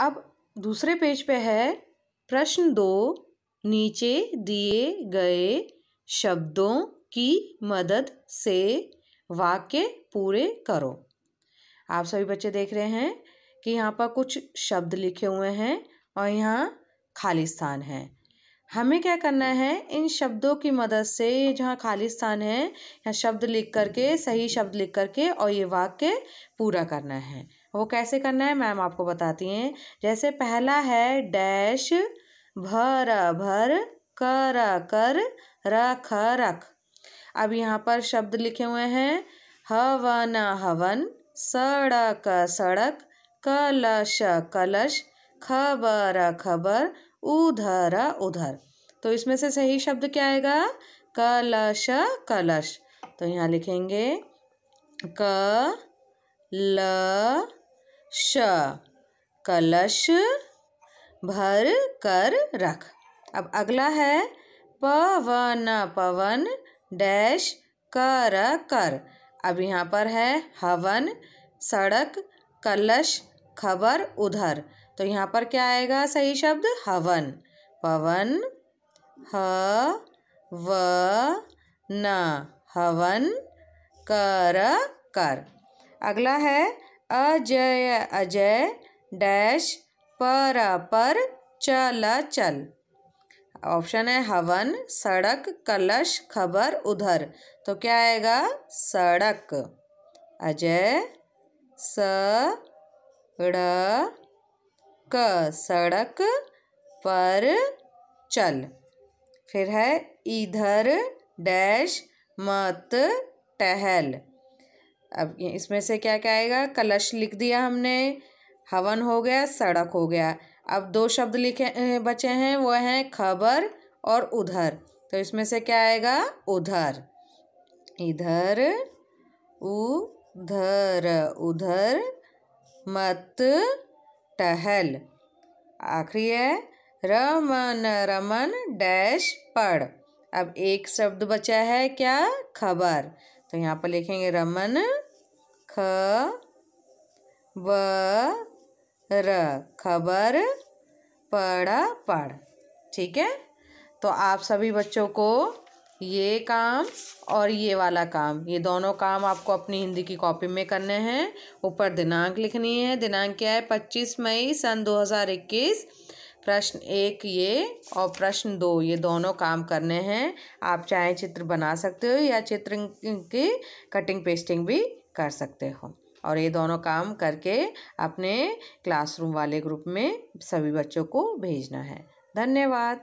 अब दूसरे पेज पे है प्रश्न दो नीचे दिए गए शब्दों की मदद से वाक्य पूरे करो आप सभी बच्चे देख रहे हैं कि यहाँ पर कुछ शब्द लिखे हुए हैं और यहाँ खाली स्थान है हमें क्या करना है इन शब्दों की मदद से ये जहाँ खाली स्थान है यहाँ शब्द लिख करके सही शब्द लिख करके और ये वाक्य पूरा करना है वो कैसे करना है मैम आपको बताती हैं जैसे पहला है डैश भर भर कर कर रख रख अब यहाँ पर शब्द लिखे हुए हैं हवन हवन सड़क सड़क कलश कलश खबर खबर उधर उधर तो इसमें से सही शब्द क्या आएगा कलश कलश तो यहाँ लिखेंगे क ल श कलश भर कर रख अब अगला है पवन पवन डैश कर कर अब यहाँ पर है हवन सड़क कलश खबर उधर तो यहाँ पर क्या आएगा सही शब्द हवन पवन ह व न हवन कर कर अगला है अजय अजय डैश पर पर चल चल ऑप्शन है हवन सड़क कलश खबर उधर तो क्या आएगा सड़क अजय क सड़क पर चल फिर है इधर डैश मत टहल अब इसमें से क्या क्या आएगा कलश लिख दिया हमने हवन हो गया सड़क हो गया अब दो शब्द लिखे बचे हैं वो हैं खबर और उधर तो इसमें से क्या आएगा उधर इधर उधर उधर मत टहल आखिरी है रमन रमन डैश पढ़ अब एक शब्द बचा है क्या खबर तो यहाँ पर लिखेंगे रमन ख व र खबर पढ़ पढ़ ठीक है तो आप सभी बच्चों को ये काम और ये वाला काम ये दोनों काम आपको अपनी हिंदी की कॉपी में करने हैं ऊपर दिनांक लिखनी है दिनांक क्या है पच्चीस मई सन दो हज़ार इक्कीस प्रश्न एक ये और प्रश्न दो ये दोनों काम करने हैं आप चाहे चित्र बना सकते हो या चित्र की कटिंग पेस्टिंग भी कर सकते हो और ये दोनों काम करके अपने क्लासरूम वाले ग्रुप में सभी बच्चों को भेजना है धन्यवाद